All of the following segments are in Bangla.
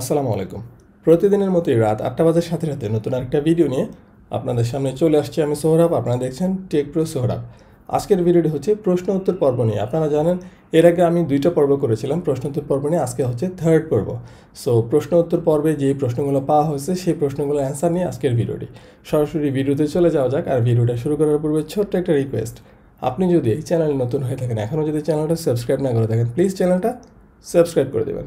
আসসালামু আলাইকুম প্রতিদিনের মতোই রাত আটটা বাজার সাথে সাথে নতুন আরেকটা ভিডিও নিয়ে আপনাদের সামনে চলে আসছি আমি সোহরাব আপনারা দেখছেন টেক প্রো সোহরাব আজকের ভিডিওটি হচ্ছে প্রশ্ন উত্তর পর্ব নিয়ে আপনারা জানেন এর আগে আমি দুইটা পর্ব করেছিলাম প্রশ্ন উত্তর পর্ব নিয়ে আজকে হচ্ছে থার্ড পর্ব সো প্রশ্ন উত্তর পর্বে যে প্রশ্নগুলো পাওয়া হয়েছে সেই প্রশ্নগুলো অ্যান্সার নিয়ে আজকের ভিডিওটি সরাসরি ভিডিওতে চলে যাওয়া যাক আর ভিডিওটা শুরু করার পূর্বে ছোট্ট একটা রিকোয়েস্ট আপনি যদি এই চ্যানেল নতুন হয়ে থাকেন এখনও যদি চ্যানেলটা সাবস্ক্রাইব না করে থাকেন প্লিজ চ্যানেলটা সাবস্ক্রাইব করে দেবেন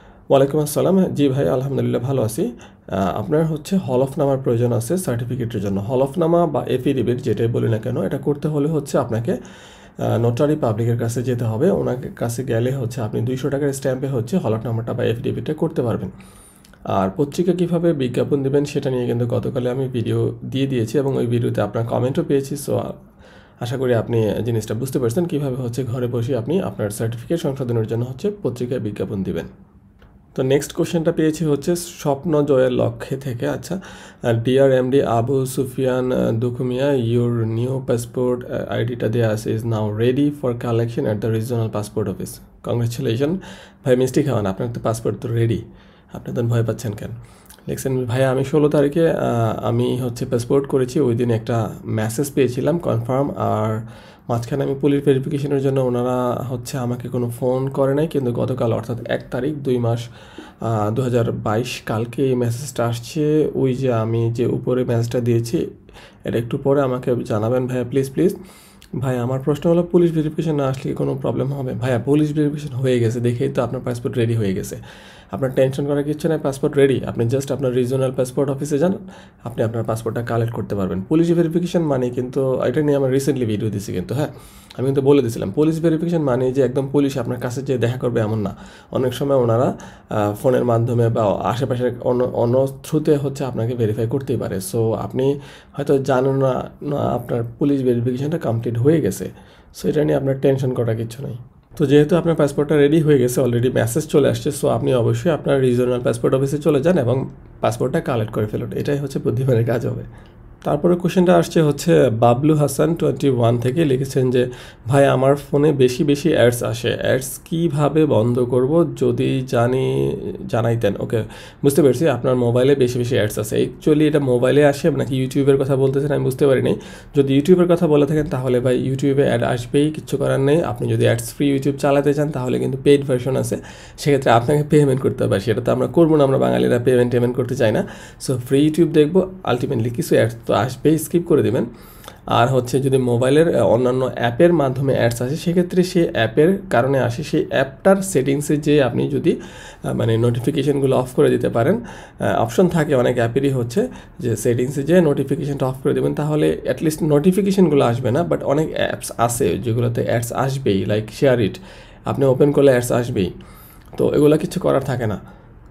ওয়ালাইকুম আসসালাম জি ভাই আলহামদুলিল্লাহ ভালো আছি আপনার হচ্ছে হলফনামার প্রয়োজন আছে সার্টিফিকেটের জন্য হলফনামা বা এফিডেভিট যেটাই বলি না কেন এটা করতে হলে হচ্ছে আপনাকে নোটারি পাবলিকের কাছে যেতে হবে ওনার কাছে গেলে হচ্ছে আপনি দুইশো টাকার স্ট্যাম্পে হচ্ছে হলফনামাটা বা এফিডেভিটটা করতে পারবেন আর পত্রিকা কীভাবে বিজ্ঞাপন দেবেন সেটা নিয়ে কিন্তু গতকালে আমি ভিডিও দিয়ে দিয়েছি এবং ওই ভিডিওতে আপনার কমেন্টও পেয়েছি সো আশা করি আপনি জিনিসটা বুঝতে পারছেন কীভাবে হচ্ছে ঘরে বসে আপনি আপনার সার্টিফিকেট সংশোধনের জন্য হচ্ছে পত্রিকায় বিজ্ঞাপন দিবেন তো নেক্সট কোশ্চেনটা পেয়েছি হচ্ছে স্বপ্ন জয়ের লক্ষ্যে থেকে আচ্ছা ডিআর এমডি আবু সুফিয়ান দুকুমিয়া ইউর নিউ পাসপোর্ট আইডিটা দেওয়া আছে is now ready for collection at the regional passport office congratulation ভাই মিষ্টি খাওয়ান আপনার তো পাসপোর্ট তো রেডি আপনি তো ভয় পাচ্ছেন কেন লিখছেন ভাই আমি ষোলো তারিখে আমি হচ্ছে পাসপোর্ট করেছি ওই দিন একটা মেসেজ পেয়েছিলাম কনফার্ম আর মাঝখানে আমি পুলিশ ভেরিফিকেশনের জন্য ওনারা হচ্ছে আমাকে কোনো ফোন করে নাই কিন্তু গতকাল অর্থাৎ এক তারিখ দুই মাস দু কালকে এই মেসেজটা আসছে ওই যে আমি যে উপরে মেসেজটা দিয়েছি এটা একটু পরে আমাকে জানাবেন ভাইয়া প্লিজ প্লিজ ভাই আমার প্রশ্ন হলো পুলিশ ভেরিফিকেশন না আসলে কোনো প্রবলেম হবে ভাইয়া পুলিশ ভেরিফিকেশন হয়ে গেছে দেখেই তো আপনার পাসপোর্ট রেডি হয়ে গেছে আপনার টেনশন করার কিছু নাই পাসপোর্ট রেডি আপনি জাস্ট আপনার রিজনাল পাসপোর্ট অফিসে যান আপনি আপনার পাসপোর্টটা কালেক্ট করতে পারবেন পুলিশ ভেরিফিকেশন মানে কিন্তু এটা নিয়ে আমার রিসেন্টলি ভিডিও দিয়েছি কিন্তু হ্যাঁ আমি কিন্তু বলে দিয়েছিলাম পুলিশ ভেরিফিকেশন মানে যে একদম পুলিশ আপনার কাছে যে দেখা করবে এমন না অনেক সময় ওনারা ফোনের মাধ্যমে বা আশেপাশের অন্য থ্রুতে হচ্ছে আপনাকে ভেরিফাই করতেই পারে সো আপনি হয়তো জানেন না আপনার পুলিশ ভেরিফিকেশনটা কমপ্লিট হয়ে গেছে সো এটা নিয়ে আপনার টেনশন করা কিছু নেই তো যেহেতু আপনার পাসপোর্টটা রেডি হয়ে গেছে অলরেডি মেসেজ চলে আসছে সো আপনি অবশ্যই আপনার রিজনাল পাসপোর্ট অফিসে চলে যান এবং পাসপোর্টটা কালেক্ট করে ফেলুন এটাই হচ্ছে বুদ্ধিমানের কাজ হবে তারপরে কোশ্চেনটা আসছে হচ্ছে বাবলু হাসান টোয়েন্টি ওয়ান থেকে লিখেছেন যে ভাই আমার ফোনে বেশি বেশি অ্যাডস আসে অ্যাডস কীভাবে বন্ধ করব যদি জানি জানাইতেন ওকে বুঝতে পারছি আপনার মোবাইলে বেশি বেশি অ্যাডস আছে অ্যাকচুয়ালি এটা মোবাইলে আসে আপনাকে ইউটিউবের কথা বলতেছেন আমি বুঝতে পারিনি যদি ইউটিউবের কথা বলে থাকেন তাহলে ভাই ইউটিউবে অ্যাড আসবেই কিছু করার নেই আপনি যদি অ্যাডস ফ্রি ইউটিউব চালাতে চান তাহলে কিন্তু পেইড ভার্সন আছে সেক্ষেত্রে আপনাকে পেমেন্ট করতে হবে সেটা তো আমরা করবো না আমরা বাঙালিরা পেমেন্ট টেমেন্ট করতে চাই না সো ফ্রি ইউটিউব দেখবো আলটিমেটলি কিছু অ্যাডস তো আসবে স্কিপ করে দেবেন আর হচ্ছে যদি মোবাইলের অন্যান্য অ্যাপের মাধ্যমে অ্যাডস আসে সেক্ষেত্রে সেই অ্যাপের কারণে আসে সেই অ্যাপটার সেটিংসে যে আপনি যদি মানে নোটিফিকেশানগুলো অফ করে দিতে পারেন অপশন থাকে অনেক অ্যাপেরই হচ্ছে যে সেটিংসে যে নোটিফিকেশানটা অফ করে দেবেন তাহলে অ্যাটলিস্ট নোটিফিকেশানগুলো আসবে না বাট অনেক অ্যাপস আছে যেগুলোতে অ্যাডস আসবেই লাইক শেয়ার ইট আপনি ওপেন করলে অ্যাডস আসবেই তো এগুলো কিছু করার থাকে না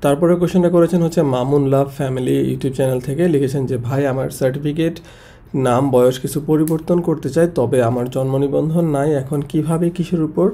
তারপরে কোয়েশনটা করেছেন হচ্ছে Mamun love family YouTube channel থেকে লিখেছেন যে ভাই আমার সার্টিফিকেট নাম বয়স কিছু পরিবর্তন করতে চাই তবে আমার জন্ম নিবন্ধন নাই এখন কিভাবে কিসের উপর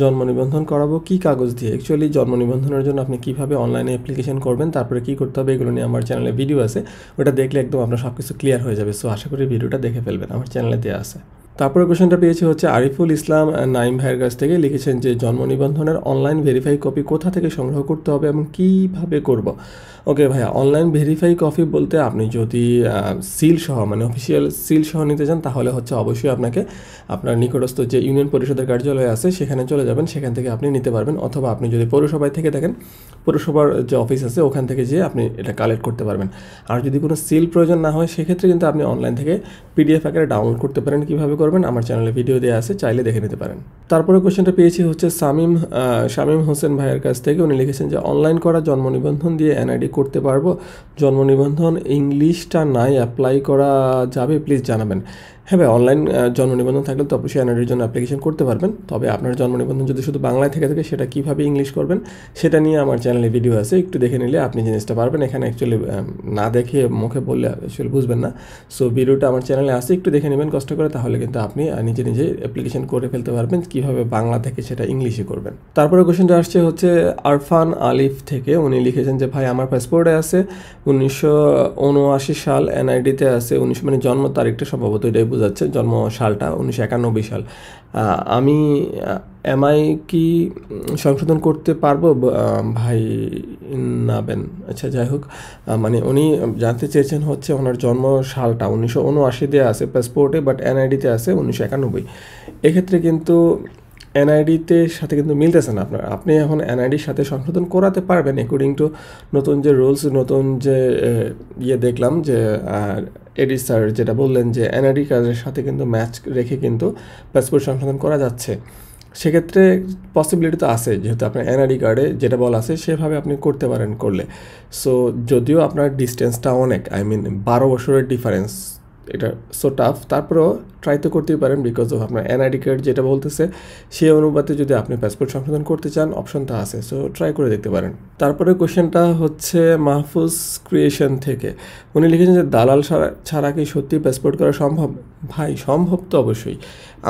জন্ম নিবন্ধন করাবো কী কাগজ দিয়ে অ্যাকচুয়ালি জন্ম নিবন্ধনের জন্য আপনি কিভাবে অনলাইনে অ্যাপ্লিকেশন করবেন তারপরে কি করতে হবে এগুলো নিয়ে আমার চ্যানেলে ভিডিও আছে ওটা দেখলে একদম আপনার সব কিছু ক্লিয়ার হয়ে যাবে সো আশা করি ভিডিওটা দেখে ফেলবেন আমার চ্যানেলে দেওয়া আছে তারপরে কোয়েশনটা পেয়েছি হচ্ছে আরিফুল ইসলাম নাইম ভাইয়ের কাছ থেকে লিখেছেন যে জন্ম নিবন্ধনের অনলাইন ভেরিফাই কপি কোথা থেকে সংগ্রহ করতে হবে এবং কীভাবে করব ওকে ভাইয়া অনলাইন ভেরিফাই কপি বলতে আপনি যদি সিল সহ মানে অফিসিয়াল সিল সহ নিতে চান তাহলে হচ্ছে অবশ্যই আপনাকে আপনার নিকটস্থ যে ইউনিয়ন পরিষদের কার্যালয় আছে সেখানে চলে যাবেন সেখান থেকে আপনি নিতে পারবেন অথবা আপনি যদি পৌরসভায় থেকে থাকেন পৌরসভার যে অফিস আছে ওখান থেকে যেয়ে আপনি এটা কালেক্ট করতে পারবেন আর যদি কোনো সিল প্রয়োজন না হয় সেক্ষেত্রে কিন্তু আপনি অনলাইন থেকে পিডিএফ আকারে ডাউনলোড করতে পারেন কীভাবে করবেন আমার চ্যানেলে ভিডিও দেওয়া আছে চাইলে দেখে নিতে পারেন তারপরে কোশ্চেনটা পেয়েছি হচ্ছে শামিম শামিম হোসেন ভাইয়ের কাছ থেকে উনি লিখেছেন যে অনলাইন করা জন্ম নিবন্ধন দিয়ে এনআইডি করতে পারবো জন্ম নিবন্ধন ইংলিশটা নাই অ্যাপ্লাই করা যাবে প্লিজ জানাবেন হ্যাঁ ভাই অনলাইন জন্ম নিবন্ধন থাকলে তো অবশ্যই এনআইডির জন্য অ্যাপ্লিকেশন করতে পারবেন তবে আপনার জন্ম নিবন্ধন যদি শুধু বাংলায় থেকে থাকে সেটা কীভাবে ইংলিশ করবেন সেটা নিয়ে আমার চ্যানেলে ভিডিও আছে একটু দেখে নিলে আপনি জিনিসটা পারবেন এখানে অ্যাকচুয়ালি না দেখে মুখে বললে অ্যাকচুয়ালি বুঝবেন না সো ভিডিওটা আমার চ্যানেলে আছে একটু দেখে নেবেন কষ্ট করে তাহলে কিন্তু আপনি নিজে নিজে অ্যাপ্লিকেশন করে ফেলতে পারবেন কীভাবে বাংলা থেকে সেটা ইংলিশে করবেন তারপরে কোশ্চেনটা আসছে হচ্ছে আরফান আলিফ থেকে উনি লিখেছেন যে ভাই আমার পাসপোর্টে আছে উনিশশো সাল এনআইডিতে আছে উনিশশো মানে জন্ম তারিখটা সম্ভবত এটাই বোঝাচ্ছে জন্ম সালটা উনিশশো একানব্বই সাল আমি এমআই কি সংশোধন করতে পারবো ভাই নাবেন আচ্ছা যাই হোক মানে উনি জানতে চেয়েছেন হচ্ছে ওনার জন্ম সালটা উনিশশো উনআশিতে আছে পাসপোর্টে বাট এনআইডিতে আছে উনিশশো একানব্বই এক্ষেত্রে কিন্তু এনআইডিতে সাথে কিন্তু মিলতেছে না আপনার আপনি এখন এনআইডির সাথে সংশোধন করাতে পারবেন অ্যাকর্ডিং টু নতুন যে রুলস নতুন যে ইয়ে দেখলাম যে এডি স্যার যেটা বললেন যে এনআইডি কার্ডের সাথে কিন্তু ম্যাচ রেখে কিন্তু প্যাসপোর্ট সংশোধন করা যাচ্ছে সেক্ষেত্রে পসিবিলিটি তো আছে যেহেতু আপনার এনআইডি কার্ডে যেটা বলা আছে সেভাবে আপনি করতে পারেন করলে সো যদিও আপনার ডিস্টেন্সটা অনেক আই মিন বারো বছরের ডিফারেন্স এটা সো টাফ তারপরেও ট্রাই তো করতেই পারেন বিকজ অফ আপনার এনআইডি কার্ড যেটা বলতেছে সেই অনুপাতে যদি আপনি প্যাসপোর্ট সংশোধন করতে চান অপশনটা আছে সো ট্রাই করে দেখতে পারেন তারপরে কোশ্চেনটা হচ্ছে মাহফুজ ক্রিয়েশন থেকে উনি লিখেছেন যে দালাল ছাড়া কি সত্যি প্যাসপোর্ট করা সম্ভব ভাই সম্ভব তো অবশ্যই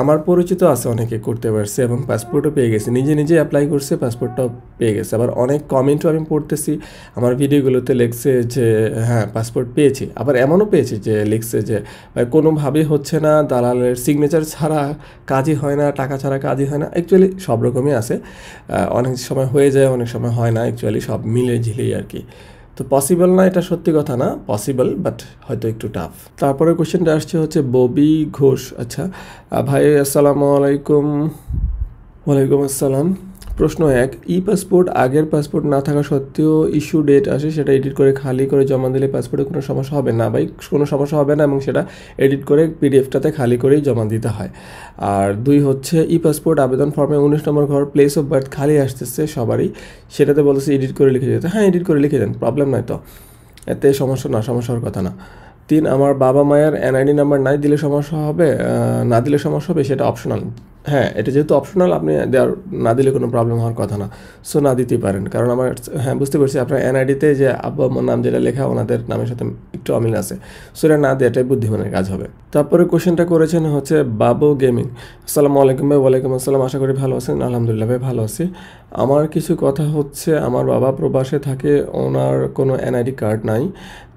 আমার পরিচিত আছে অনেকে করতে পারছে এবং পাসপোর্টও পেয়ে গেছে নিজে নিজে অ্যাপ্লাই করছে পাসপোর্টটাও পেয়ে গেছে আবার অনেক কমেন্টও আমি পড়তেছি আমার ভিডিওগুলোতে লিখছে যে হ্যাঁ পাসপোর্ট পেয়েছি আবার এমনও পেয়েছি যে লিখছে যে ভাই কোনোভাবেই হচ্ছে না দালালের সিগনেচার ছাড়া কাজই হয় না টাকা ছাড়া কাজই হয় না অ্যাকচুয়ালি সব রকমই আছে অনেক সময় হয়ে যায় অনেক সময় হয় না অ্যাকচুয়ালি সব মিলে ঝিলেই আর কি তো পসিবল না এটা সত্যি কথা না পসিবল বাট হয়তো একটু টাফ তারপরে কোশ্চেনটা আসছে হচ্ছে ববি ঘোষ আচ্ছা ভাই আসসালামু আলাইকুম ওয়ালাইকুম আসসালাম প্রশ্ন এক ই পাসপোর্ট আগের পাসপোর্ট না থাকা সত্ত্বেও ইস্যু ডেট আসে সেটা এডিট করে খালি করে জমা দিলে পাসপোর্টে কোনো সমস্যা হবে না বাই কোনো সমস্যা হবে না এবং সেটা এডিট করে পিডিএফটাতে খালি করেই জমা দিতে হয় আর দুই হচ্ছে ই পাসপোর্ট আবেদন ফর্মে উনিশ নম্বর ঘর প্লেস অফ বার্থ খালি আসতেছে সবারই সেটাতে বলতেছে এডিট করে লিখে যেতে হ্যাঁ এডিট করে লিখে দেন প্রবলেম নয় তো এতে সমস্যা না সমস্যার কথা না তিন আমার বাবা মায়ের এনআইডি নাম্বার নাই দিলে সমস্যা হবে না দিলে সমস্যা হবে সেটা অপশনাল হ্যাঁ এটা যেহেতু অপশনাল আপনি দেওয়ার না দিলে কোনো প্রবলেম হওয়ার কথা না সো না দিতেই পারেন কারণ আমার হ্যাঁ বুঝতে পারছি আপনার এনআইডিতে যে আব্বা আম্মার নাম যেটা লেখা ওনাদের নামের সাথে একটু অমিল আছে সো এটা না দেওয়াটাই বুদ্ধিমানের কাজ হবে তারপরে কোয়েশ্চেনটা করেছেন হচ্ছে বাবু গেমিং আসসালামু আলাইকুম ভাই ওয়ালাইকুম আসসালাম আশা করি ভালো আছেন আলহামদুলিল্লাহ ভাই ভালো আছি আমার কিছু কথা হচ্ছে আমার বাবা প্রবাসে থাকে ওনার কোনো এনআইডি কার্ড নাই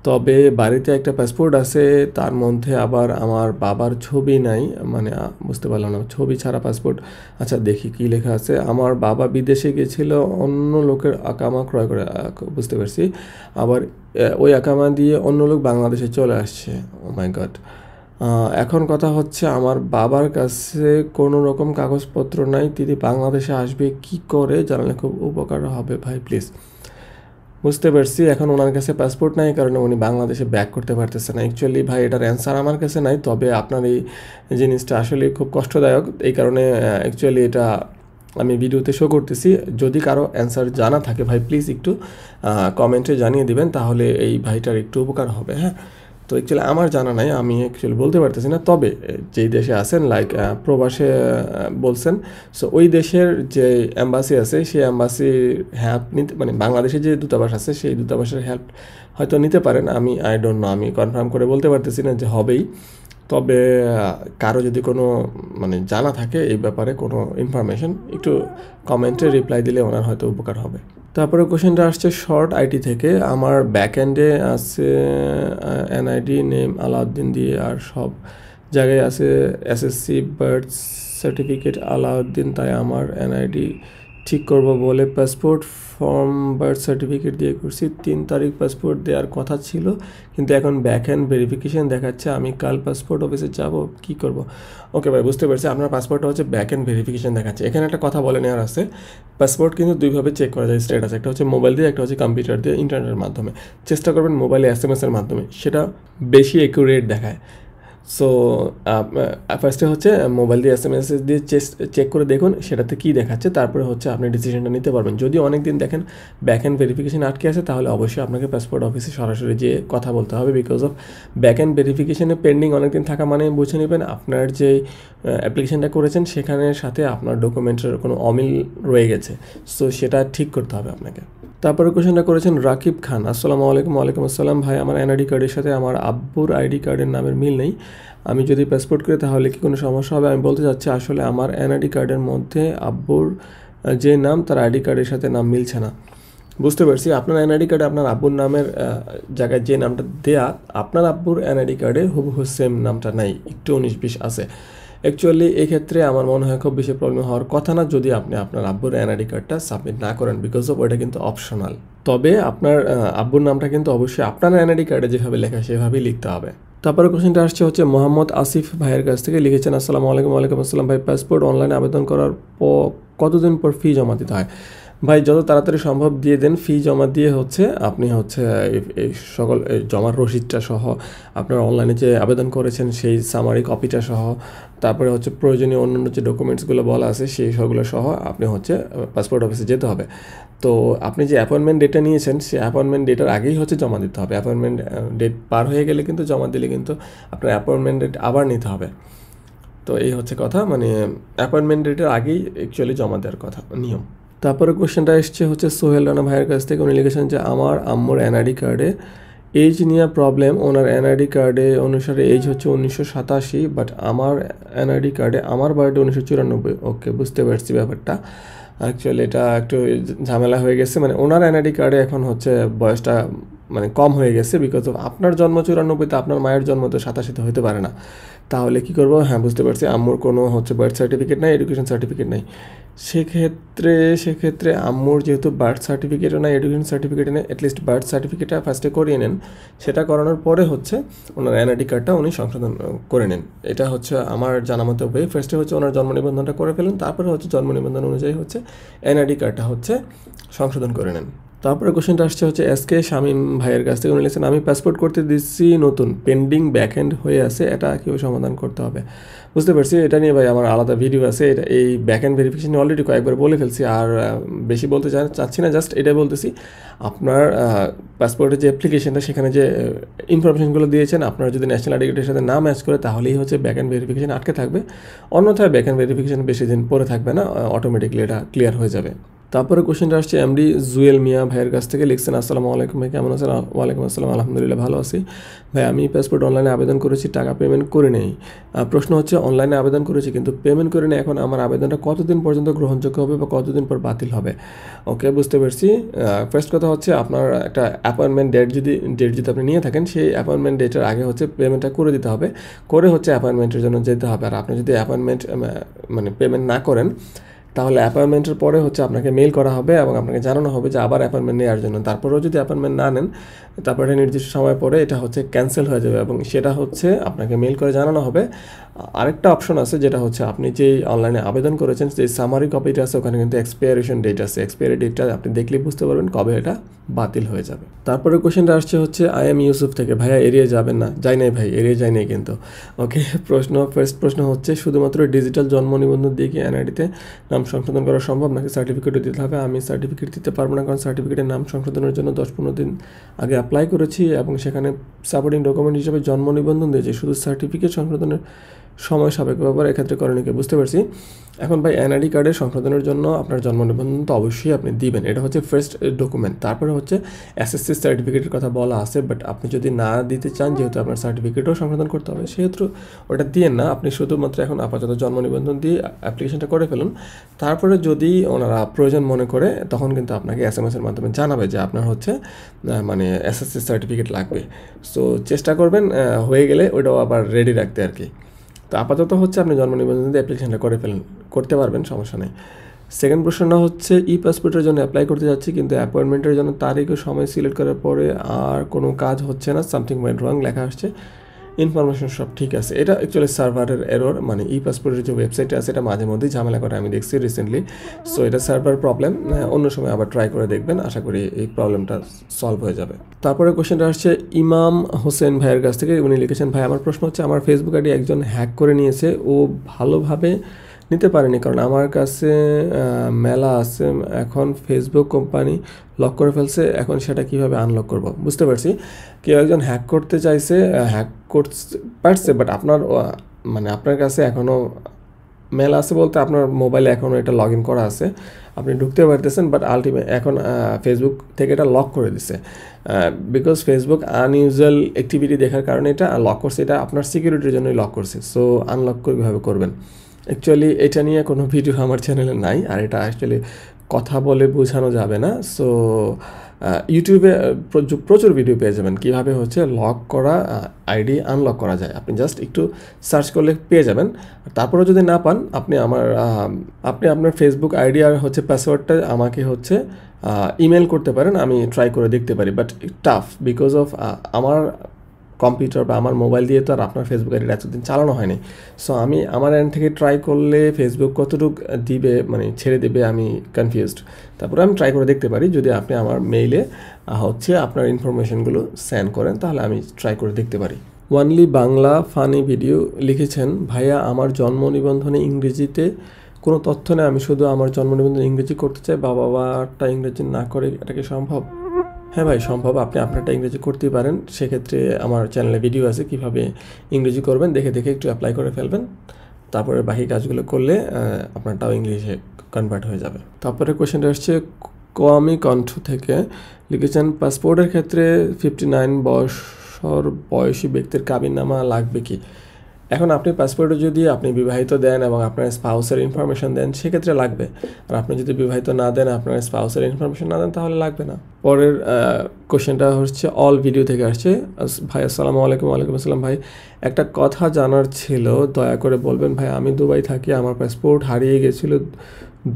তবে বাড়িতে একটা পাসপোর্ট আছে তার মধ্যে আবার আমার বাবার ছবি নাই মানে বুঝতে পারলাম না ছবি ছাড়া পাসপোর্ট আচ্ছা দেখি কি লেখা আছে আমার বাবা বিদেশে গেছিল অন্য লোকের আকামা ক্রয় করে বুঝতে পারছি আবার ওই আকামা দিয়ে অন্য লোক বাংলাদেশে চলে আসছে ও মাই গড এখন কথা হচ্ছে আমার বাবার কাছে কোনো রকম কাগজপত্র নাই তিনি বাংলাদেশে আসবে কি করে জানালে খুব উপকার হবে ভাই প্লিজ বুঝতে পারছি এখন ওনার কাছে পাসপোর্ট নাই কারণে উনি বাংলাদেশে ব্যাক করতে পারতেছে না অ্যাকচুয়ালি ভাই এটার অ্যান্সার আমার কাছে নাই তবে আপনার এই জিনিসটা আসলে খুব কষ্টদায়ক এই কারণে অ্যাকচুয়ালি এটা আমি ভিডিওতে শো করতেছি যদি কারো অ্যান্সার জানা থাকে ভাই প্লিজ একটু কমেন্টে জানিয়ে দিবেন তাহলে এই ভাইটার একটু উপকার হবে হ্যাঁ তো অ্যাকচুয়ালি আমার জানা নাই আমি অ্যাকচুয়ালি বলতে পারতেছি না তবে যেই দেশে আছেন লাইক প্রবাসে বলছেন সো ওই দেশের যে অ্যাম্বাসি আছে সেই অ্যাম্বাসির হেল্প নিতে মানে বাংলাদেশে যে দূতাবাস আছে সেই দূতাবাসের হেল্প হয়তো নিতে পারেন আমি আই ডোন্ট নো আমি কনফার্ম করে বলতে পারতেছি না যে হবেই তবে কারো যদি কোনো মানে জানা থাকে এই ব্যাপারে কোনো ইনফরমেশন একটু কমেন্টে রিপ্লাই দিলে ওনার হয়তো উপকার হবে তারপরে কোশ্চেনটা আসছে শর্ট আইটি থেকে আমার ব্যাক এন্ডে আছে এনআইডি নেম আলাউদ্দিন দিয়ে আর সব জায়গায় আছে এসএসসি বার্থ সার্টিফিকেট আলাউদ্দিন তাই আমার এনআইডি ঠিক করব বলে পাসপোর্ট ফর্ম বার্থ সার্টিফিকেট দিয়ে করছি তিন তারিখ পাসপোর্ট দেওয়ার কথা ছিল কিন্তু এখন ব্যাক হ্যান্ড ভেরিফিকেশান দেখাচ্ছে আমি কাল পাসপোর্ট অফিসে যাব কি করব ওকে ভাই বুঝতে পারছি আপনার পাসপোর্টটা হচ্ছে ব্যাক হ্যান্ড ভেরিফিকেশান দেখাচ্ছে এখানে একটা কথা বলে নেওয়ার আছে পাসপোর্ট কিন্তু দুইভাবে চেক করা যায় স্ট্যাটাস একটা হচ্ছে মোবাইল দিয়ে একটা হচ্ছে কম্পিউটার দিয়ে ইন্টারনেটের মাধ্যমে চেষ্টা করবেন মোবাইলে এস এর মাধ্যমে সেটা বেশি অ্যাকুরেট দেখায় সো ফার্স্টে হচ্ছে মোবাইল দিয়ে এস এম এস দিয়ে চেক করে দেখুন সেটাতে কী দেখাচ্ছে তারপরে হচ্ছে আপনি ডিসিশনটা নিতে পারবেন যদি অনেক দিন দেখেন ব্যাক অ্যান্ড ভেরিফিকেশন আটকে আছে তাহলে অবশ্যই আপনাকে পাসপোর্ট অফিসে সরাসরি যেয়ে কথা বলতে হবে বিকজ অফ ব্যাক অ্যান্ড ভেরিফিকেশানে পেন্ডিং অনেক দিন থাকা মানে বুঝে নেবেন আপনার যে অ্যাপ্লিকেশানটা করেছেন সেখানের সাথে আপনার ডকুমেন্টের কোনো অমিল রয়ে গেছে সো সেটা ঠিক করতে হবে আপনাকে তারপরে কোশ্চেনটা করেছেন রাকিব খান আসসালামু আলাইকুম ওয়ালাইকুম আসসালাম ভাই আমার এনআইডি কার্ডের সাথে আমার আব্বুর আইডি কার্ডের নামের মিল নেই আমি যদি প্যাসপোর্ট করি তাহলে কি কোনো সমস্যা হবে আমি বলতে চাচ্ছি আসলে আমার এনআইডি কার্ডের মধ্যে আব্বুর যে নাম তার আইডি কার্ডের সাথে নাম মিলছে না বুঝতে পারছি আপনার এনআইডি কার্ডে আপনার আব্বুর নামের জায়গায় যে নামটা দেয়া আপনার আব্বুর এনআইডি কার্ডে হুবহু সেম নামটা নাই একটু উনিশ বিশ আছে অ্যাকচুয়ালি এক্ষেত্রে আমার মনে হয় খুব বেশি প্রবলেম হওয়ার কথা না যদি আপনি আপনার আব্বুর এনআইডি কার্ডটা সাবমিট না করেন বিকজ অফ ওইটা কিন্তু অপশনাল তবে আপনার আব্বুর নামটা কিন্তু অবশ্যই আপনার এনআইডি কার্ডে যেভাবে লেখা সেভাবেই লিখতে হবে তারপরে কোশ্চেনটা আসছে হচ্ছে মোহাম্মদ আসিফ ভাইয়ের কাছ থেকে লিখেছেন আসসালামু আলাইকুম আলাইকুম আসসালাম ভাই পাসপোর্ট অনলাইনে আবেদন করার পর কতদিন পর ফি জমা দিতে হয় ভাই যত তাড়াতাড়ি সম্ভব দিয়ে দেন ফি জমা দিয়ে হচ্ছে আপনি হচ্ছে এই সকল জমার রসিদটা সহ আপনার অনলাইনে যে আবেদন করেছেন সেই সামারি কপিটা সহ তারপরে হচ্ছে প্রয়োজনীয় অন্যান্য যে ডকুমেন্টসগুলো বলা আছে সেই সবগুলো সহ আপনি হচ্ছে পাসপোর্ট অফিসে যেতে হবে তো আপনি যে অ্যাপয়েন্টমেন্ট ডেটটা নিয়েছেন সেই অ্যাপয়েন্টমেন্ট ডেটার আগেই হচ্ছে জমা দিতে হবে অ্যাপয়েন্টমেন্ট ডেট পার হয়ে গেলে কিন্তু জমা দিলে কিন্তু আপনার অ্যাপয়েন্টমেন্ট ডেট আবার নিতে হবে তো এই হচ্ছে কথা মানে অ্যাপয়েন্টমেন্ট ডেটের আগেই অ্যাকচুয়ালি জমা দেওয়ার কথা নিয়ম তারপরে কোয়েশ্চেনটা এসছে হচ্ছে সোহেল রানা ভাইয়ের কাছ থেকে উনি লিখেছেন যে আমার আম্মুর এনআইডি কার্ডে এজ নিয়ে প্রবলেম ওনার এনআইডি কার্ডে অনুসারে এজ হচ্ছে উনিশশো সাতাশি বাট আমার এনআইডি কার্ডে আমার বার্থডে উনিশশো চুরানব্বই ওকে বুঝতে পারছি ব্যাপারটা অ্যাকচুয়ালি এটা একটু ঝামেলা হয়ে গেছে মানে ওনার এনআইডি কার্ডে এখন হচ্ছে বয়সটা মানে কম হয়ে গেছে বিকজ অফ আপনার জন্ম চুরানব্বইতে আপনার মায়ের জন্ম তো সাতাশিতে হতে পারে না তাহলে কি করব হ্যাঁ বুঝতে পারছি আম্মুর কোনো হচ্ছে বার্থ সার্টিফিকেট নাই এডুকেশন সার্টিফিকেট নাই সেক্ষেত্রে সেক্ষেত্রে আম্মুর যেহেতু বার্থ সার্টিফিকেটও নাই এডুকেশন সার্টিফিকেট নেই অ্যাটলিস্ট বার্থ সার্টিফিকেটটা ফার্স্টে করিয়ে নেন সেটা করানোর পরে হচ্ছে ওনার এনআইডি কার্ডটা উনি সংশোধন করে নেন এটা হচ্ছে আমার মতো বই ফার্স্টে হচ্ছে ওনার জন্ম নিবন্ধনটা করে ফেলুন তারপরে হচ্ছে জন্ম নিবন্ধন অনুযায়ী হচ্ছে এনআইডি কার্ডটা হচ্ছে সংশোধন করে নেন তারপরে কোশ্চেনটা আসছে হচ্ছে এস কে শামীম ভাইয়ের কাছ থেকে উনি লিখছেন আমি পাসপোর্ট করতে দিচ্ছি নতুন পেন্ডিং ব্যাক হ্যান্ড হয়ে আছে এটা কীভাবে সমাধান করতে হবে বুঝতে পারছি এটা নিয়ে ভাই আমার আলাদা ভিডিও আছে এটা এই ব্যাক হ্যান্ড ভেরিফিকেশন অলরেডি কয়েকবার বলে ফেলছি আর বেশি বলতে চাচ্ছি না জাস্ট এটা বলতেছি আপনার পাসপোর্টের যে অ্যাপ্লিকেশনটা সেখানে যে ইনফরমেশনগুলো দিয়েছেন আপনার যদি ন্যাশনাল আইডিকার্ডের সাথে না ম্যাচ করে তাহলেই হচ্ছে ব্যাক হ্যান্ড ভেরিফিকেশন আটকে থাকবে অন্যথায় ব্যাক হ্যান্ড ভেরিফিকেশন বেশি দিন পরে থাকবে না অটোমেটিকলি এটা ক্লিয়ার হয়ে যাবে তারপরে কোশ্চেনটা আসছে এমডি জুয়েল মিয়া ভাইয়ের কাছ থেকে লিখছেন আসসালামু আলাইকুম ভাই কেমন আছেন ওয়ালাইকুম আসসালাম আলহামদুলিল্লাহ ভালো আছি ভাই আমি পাসপোর্ট অনলাইনে আবেদন করেছি টাকা পেমেন্ট করে নেই প্রশ্ন হচ্ছে অনলাইনে আবেদন করেছি কিন্তু পেমেন্ট করে নেই এখন আমার আবেদনটা কতদিন পর্যন্ত গ্রহণযোগ্য হবে বা কতদিন পর বাতিল হবে ওকে বুঝতে পারছি ফার্স্ট কথা হচ্ছে আপনার একটা অ্যাপয়েন্টমেন্ট ডেট যদি ডেট যদি আপনি নিয়ে থাকেন সেই অ্যাপয়েন্টমেন্ট ডেটের আগে হচ্ছে পেমেন্টটা করে দিতে হবে করে হচ্ছে অ্যাপয়েন্টমেন্টের জন্য যেতে হবে আর আপনি যদি অ্যাপয়েন্টমেন্ট মানে পেমেন্ট না করেন তাহলে অ্যাপয়েন্টমেন্টের পরে হচ্ছে আপনাকে মেল করা হবে এবং আপনাকে জানানো হবে যে আবার অ্যাপয়েন্টমেন্ট নেওয়ার জন্য তারপরেও যদি অ্যাপয়েন্টমেন্ট না নেন তারপরে নির্দিষ্ট সময় পরে এটা হচ্ছে ক্যান্সেল হয়ে যাবে এবং সেটা হচ্ছে আপনাকে মেল করে জানানো হবে আরেকটা অপশন আছে যেটা হচ্ছে আপনি যেই অনলাইনে আবেদন করেছেন সেই সামারি কপিটা আছে ওখানে কিন্তু এক্সপায়ারেশন ডেট আছে এক্সপায়ারি ডেটটা আপনি দেখলেই বুঝতে পারবেন কবে এটা বাতিল হয়ে যাবে তারপরে কোশ্চেনটা আসছে হচ্ছে আই এম ইউসুফ থেকে ভাইয়া এড়িয়ে যাবেন না যাই নাই ভাই এড়িয়ে যাই নাই কিন্তু ওকে প্রশ্ন ফার্স্ট প্রশ্ন হচ্ছে শুধুমাত্র ডিজিটাল জন্ম নিবন্ধন দিয়ে কি এনআইডিতে নাম সংশোধন করা সম্ভব নাকি সার্টিফিকেটও দিতে হবে আমি সার্টিফিকেট দিতে পারবো না কারণ সার্টিফিকেটের নাম সংশোধনের জন্য দশ পনেরো দিন আগে অ্যাপ্লাই করেছি এবং সেখানে সাপোর্টিং ডকুমেন্ট হিসেবে জন্ম নিবন্ধন দিয়েছি শুধু সার্টিফিকেট সংশোধনের সময় সাপেক্ষ ব্যাপার এক্ষেত্রে করণীয় বুঝতে পারছি এখন ভাই এনআইডি কার্ডের সংশোধনের জন্য আপনার জন্ম নিবন্ধন তো অবশ্যই আপনি দিবেন এটা হচ্ছে ফার্স্ট ডকুমেন্ট তারপরে হচ্ছে এসএসসি সার্টিফিকেটের কথা বলা আছে বাট আপনি যদি না দিতে চান যেহেতু আপনার সার্টিফিকেটও সংশোধন করতে হবে সেহেতু ওটা দিয়ে না আপনি শুধুমাত্র এখন আপাতত জন্ম নিবন্ধন দিয়ে অ্যাপ্লিকেশনটা করে ফেলুন তারপরে যদি ওনারা প্রয়োজন মনে করে তখন কিন্তু আপনাকে এস এম এসের মাধ্যমে জানাবে যে আপনার হচ্ছে মানে এসএসসি সার্টিফিকেট লাগবে সো চেষ্টা করবেন হয়ে গেলে ওটাও আবার রেডি রাখতে আর কি তো আপাতত হচ্ছে আপনি জন্ম নিবন্ধন দিয়ে অ্যাপ্লিকেশনটা করে ফেলেন করতে পারবেন সমস্যা নেই সেকেন্ড প্রশ্নটা হচ্ছে ই পাসপোর্টের জন্য অ্যাপ্লাই করতে যাচ্ছি কিন্তু অ্যাপয়েন্টমেন্টের জন্য তারিখ ও সময় সিলেক্ট করার পরে আর কোনো কাজ হচ্ছে না সামথিং মাইন্ড রং লেখা আসছে ইনফরমেশন সব ঠিক আছে এটা অ্যাকচুয়ালি সার্ভারের এরর মানে ই পাসপোর্টের যে ওয়েবসাইট আছে এটা মাঝে মধ্যেই ঝামেলা করে আমি দেখছি রিসেন্টলি সো এটা সার্ভার প্রবলেম অন্য সময় আবার ট্রাই করে দেখবেন আশা করি এই প্রবলেমটা সলভ হয়ে যাবে তারপরে কোশ্চেনটা আসছে ইমাম হোসেন ভাইয়ের কাছ থেকে উনি লিখেছেন ভাই আমার প্রশ্ন হচ্ছে আমার ফেসবুক আইডি একজন হ্যাক করে নিয়েছে ও ভালোভাবে নিতে পারিনি কারণ আমার কাছে মেলা আছে এখন ফেসবুক কোম্পানি লক করে ফেলছে এখন সেটা কিভাবে আনলক করব বুঝতে পারছি কেউ একজন হ্যাক করতে চাইছে হ্যাক করতে পারছে বাট আপনার মানে আপনার কাছে এখনও মেল আছে বলতে আপনার মোবাইলে এখনও এটা লগ ইন করা আছে আপনি ঢুকতে পারতেছেন বাট আলটিমেট এখন ফেসবুক থেকে এটা লক করে দিছে বিকজ ফেসবুক আনইউজুয়াল অ্যাক্টিভিটি দেখার কারণে এটা লক করছে এটা আপনার সিকিউরিটির জন্যই লক করছে সো আনলক কীভাবে করবেন অ্যাকচুয়ালি এটা নিয়ে কোনো ভিডিও আমার চ্যানেলে নাই আর এটা অ্যাকচুয়ালি কথা বলে বোঝানো যাবে না সো ইউটিউবে প্রচুর ভিডিও পেয়ে যাবেন কীভাবে হচ্ছে লক করা আইডি আনলক করা যায় আপনি জাস্ট একটু সার্চ করলে পেয়ে যাবেন তারপরে যদি না পান আপনি আমার আপনি আপনার ফেসবুক আইডি আর হচ্ছে পাসওয়ার্ডটা আমাকে হচ্ছে ইমেল করতে পারেন আমি ট্রাই করে দেখতে পারি বাট টাফ বিকজ অফ আমার কম্পিউটার বা আমার মোবাইল দিয়ে তো আর আপনার ফেসবুক আইডিটা এতদিন চালানো হয়নি সো আমি আমার এন্ড থেকে ট্রাই করলে ফেসবুক কতটুকু দিবে মানে ছেড়ে দেবে আমি কনফিউজড তারপরে আমি ট্রাই করে দেখতে পারি যদি আপনি আমার মেইলে হচ্ছে আপনার ইনফরমেশনগুলো সেন্ড করেন তাহলে আমি ট্রাই করে দেখতে পারি ওয়ানলি বাংলা ফানি ভিডিও লিখেছেন ভাইয়া আমার জন্ম নিবন্ধনে ইংরেজিতে কোনো তথ্য নেই আমি শুধু আমার জন্ম নিবন্ধন ইংরেজি করতে চাই বাবা বাবাটা ইংরেজি না করে এটা কি সম্ভব হ্যাঁ ভাই সম্ভব আপনি আপনারটা ইংরেজি করতেই পারেন সেক্ষেত্রে আমার চ্যানেলে ভিডিও আছে কিভাবে ইংরেজি করবেন দেখে দেখে একটু অ্যাপ্লাই করে ফেলবেন তারপরে বাকি কাজগুলো করলে আপনারটাও ইংলিশে কনভার্ট হয়ে যাবে তারপরে কোয়েশ্চেনটা হচ্ছে কোয়ামি কণ্ঠ থেকে লিখেছেন পাসপোর্টের ক্ষেত্রে ফিফটি নাইন বয়স বয়সী ব্যক্তির কাবিনামা লাগবে কি এখন আপনি পাসপোর্টও যদি আপনি বিবাহিত দেন এবং আপনার স্পাউসের ইনফরমেশন দেন সেক্ষেত্রে লাগবে আর আপনি যদি বিবাহিত না দেন আপনার স্পাউসের ইনফরমেশন না দেন তাহলে লাগবে না পরের কোশ্চেনটা হচ্ছে অল ভিডিও থেকে আসছে ভাই আসসালামু আলাইকুম ওয়ালাইকুম আসসালাম ভাই একটা কথা জানার ছিল দয়া করে বলবেন ভাই আমি দুবাই থাকি আমার পাসপোর্ট হারিয়ে গেছিল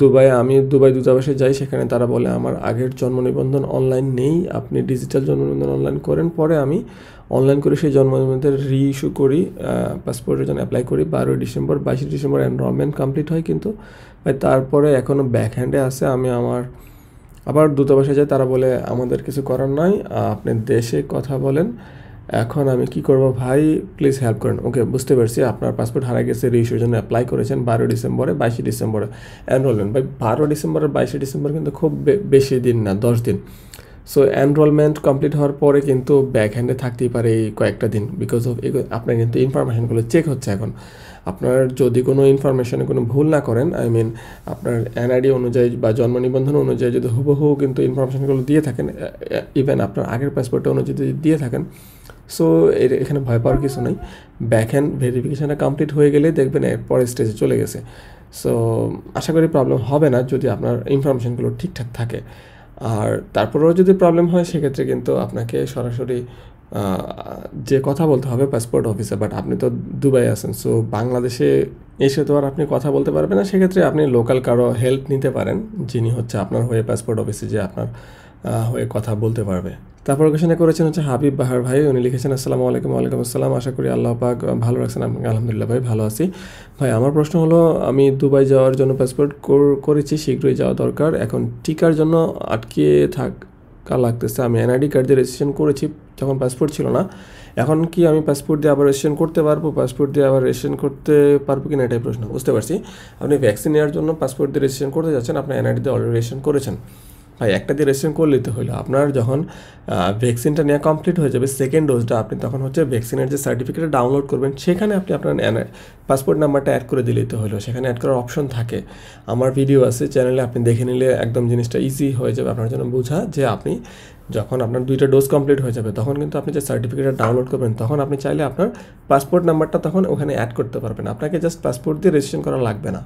দুবাই আমি দুবাই দূতাবাসে যাই সেখানে তারা বলে আমার আগের জন্ম নিবন্ধন অনলাইন নেই আপনি ডিজিটাল জন্ম নিবন্ধন অনলাইন করেন পরে আমি অনলাইন করে সেই জন্মদিনের রি ইস্যু করি পাসপোর্টের জন্য অ্যাপ্লাই করি বারোই ডিসেম্বর বাইশে ডিসেম্বর এনরোলমেন্ট কমপ্লিট হয় কিন্তু ভাই তারপরে এখনও ব্যাক হ্যান্ডে আছে আমি আমার আবার দূতাবাসে যাই তারা বলে আমাদের কিছু করার নাই আপনি দেশে কথা বলেন এখন আমি কি করব ভাই প্লিজ হেল্প করেন ওকে বুঝতে পারছি আপনার পাসপোর্ট হারা গেছে রিইস্যুর জন্য অ্যাপ্লাই করেছেন বারোই ডিসেম্বরে বাইশে ডিসেম্বরে এনরোলমেন্ট ভাই বারো ডিসেম্বর বাইশে ডিসেম্বর কিন্তু খুব বেশি দিন না দশ দিন সো এনরোলমেন্ট কমপ্লিট হওয়ার পরে কিন্তু ব্যাক হ্যান্ডে থাকতেই পারে এই কয়েকটা দিন বিকজ অফ আপনার কিন্তু ইনফরমেশানগুলো চেক হচ্ছে এখন আপনার যদি কোনো ইনফরমেশানে কোনো ভুল না করেন আই মিন আপনার এনআইডি অনুযায়ী বা জন্ম নিবন্ধন অনুযায়ী যদি হুবহু কিন্তু ইনফরমেশানগুলো দিয়ে থাকেন ইভেন আপনার আগের পাসপোর্টে অনুযায়ী যদি দিয়ে থাকেন সো এর এখানে ভয় পাওয়ার কিছু নেই ব্যাকহ্যান্ড ভেরিফিকেশানটা কমপ্লিট হয়ে গেলে দেখবেন এরপরের স্টেজে চলে গেছে সো আশা করি প্রবলেম হবে না যদি আপনার ইনফরমেশানগুলো ঠিকঠাক থাকে আর তারপরেও যদি প্রবলেম হয় সেক্ষেত্রে কিন্তু আপনাকে সরাসরি যে কথা বলতে হবে পাসপোর্ট অফিসে বাট আপনি তো দুবাই আছেন সো বাংলাদেশে এসে তো আর আপনি কথা বলতে পারবেন না সেক্ষেত্রে আপনি লোকাল কারো হেল্প নিতে পারেন যিনি হচ্ছে আপনার হয়ে পাসপোর্ট অফিসে যে আপনার হয়ে কথা বলতে পারবে তারপর কোশ্চেনে করেছেন হচ্ছে হাবিব বাহার ভাই উনি লিখেছেন আসসালামু আলাইকুম ওয়ালাইকুম আসসালাম আশা করি আল্লাহ পাক ভালো রাখছেন আমি আলহামদুলিল্লাহ ভাই ভালো আছি ভাই আমার প্রশ্ন হলো আমি দুবাই যাওয়ার জন্য পাসপোর্ট করেছি শীঘ্রই যাওয়া দরকার এখন টিকার জন্য আটকে থাকা লাগতেছে আমি এনআইডি কার্ড দিয়ে রেজিস্ট্রেশন করেছি যখন পাসপোর্ট ছিল না এখন কি আমি পাসপোর্ট দিয়ে আবার রেজিস্ট্রেশন করতে পারবো পাসপোর্ট দিয়ে আবার রেজিস্ট্রেশন করতে পারবো কিনা এটাই প্রশ্ন বুঝতে পারছি আপনি ভ্যাকসিন নেওয়ার জন্য পাসপোর্ট দিয়ে রেজিস্ট্রেশন করতে যাচ্ছেন আপনার এনআইডি দিয়ে অলরেডি রেজিস্ট্রেশন করেছেন ভাই একটা দিয়ে রেজিস্ট্রেশন করে নিতে হলো আপনার যখন ভ্যাকসিনটা নেওয়া কমপ্লিট হয়ে যাবে সেকেন্ড ডোজটা আপনি তখন হচ্ছে ভ্যাকসিনের যে সার্টিফিকেট ডাউনলোড করবেন সেখানে আপনি আপনার পাসপোর্ট নাম্বারটা অ্যাড করে দিলে নিতে হলো সেখানে অ্যাড করার অপশন থাকে আমার ভিডিও আছে চ্যানেলে আপনি দেখে নিলে একদম জিনিসটা ইজি হয়ে যাবে আপনার জন্য বোঝা যে আপনি যখন আপনার দুইটা ডোজ কমপ্লিট হয়ে যাবে তখন কিন্তু আপনি যে সার্টিফিকেটটা ডাউনলোড করবেন তখন আপনি চাইলে আপনার পাসপোর্ট নাম্বারটা তখন ওখানে অ্যাড করতে পারবেন আপনাকে জাস্ট পাসপোর্ট দিয়ে রেজিস্ট্রেশন করা লাগবে না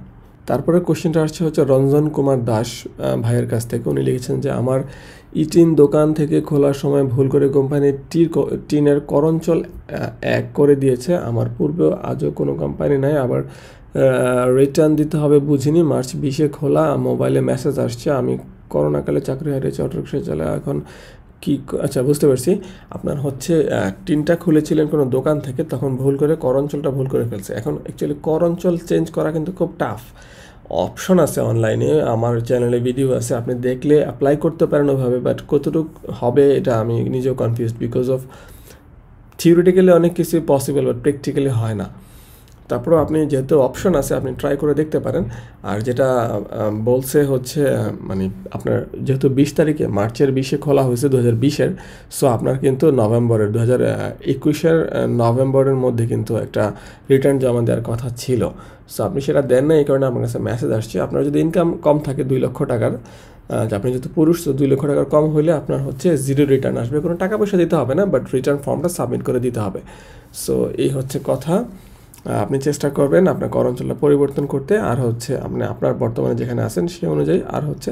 তারপরে কোশ্চেনটা আসছে হচ্ছে রঞ্জন কুমার দাস ভাইয়ের কাছ থেকে উনি লিখেছেন যে আমার ইটিন দোকান থেকে খোলার সময় ভুল করে কোম্পানি টির টিনের করঞ্চল এক করে দিয়েছে আমার পূর্বেও আজও কোনো কোম্পানি নাই আবার রিটার্ন দিতে হবে বুঝিনি মার্চ বিশে খোলা মোবাইলে মেসেজ আসছে আমি করোনাকালে চাকরি হারিয়েছি অটোরিক্সা চালা এখন কি আচ্ছা বুঝতে পারছি আপনার হচ্ছে টিনটা খুলেছিলেন কোনো দোকান থেকে তখন ভুল করে করঞ্চলটা ভুল করে ফেলছে এখন অ্যাকচুয়ালি কর অঞ্চল চেঞ্জ করা কিন্তু খুব টাফ অপশন আছে অনলাইনে আমার চ্যানেলে ভিডিও আছে আপনি দেখলে অ্যাপ্লাই করতে পারেন ওভাবে বাট কতটুকু হবে এটা আমি নিজেও কনফিউজ বিকজ অফ থিওরিটিক্যালি অনেক কিছু পসিবল বাট প্র্যাকটিক্যালি হয় না তারপরেও আপনি যেহেতু অপশন আছে আপনি ট্রাই করে দেখতে পারেন আর যেটা বলছে হচ্ছে মানে আপনার যেহেতু বিশ তারিখে মার্চের বিশে খোলা হয়েছে দু হাজার বিশের সো আপনার কিন্তু নভেম্বরের দু হাজার একুশের নভেম্বরের মধ্যে কিন্তু একটা রিটার্ন জমা দেওয়ার কথা ছিল সো আপনি সেটা দেন না এই কারণে আমার কাছে মেসেজ আসছে আপনার যদি ইনকাম কম থাকে দুই লক্ষ টাকার আপনি যেহেতু পুরুষ তো দুই লক্ষ টাকার কম হলে আপনার হচ্ছে জিরো রিটার্ন আসবে কোনো টাকা পয়সা দিতে হবে না বাট রিটার্ন ফর্মটা সাবমিট করে দিতে হবে সো এই হচ্ছে কথা আপনি চেষ্টা করবেন আপনার করঞ্চলটা পরিবর্তন করতে আর হচ্ছে আপনি আপনার বর্তমানে যেখানে আছেন সে অনুযায়ী আর হচ্ছে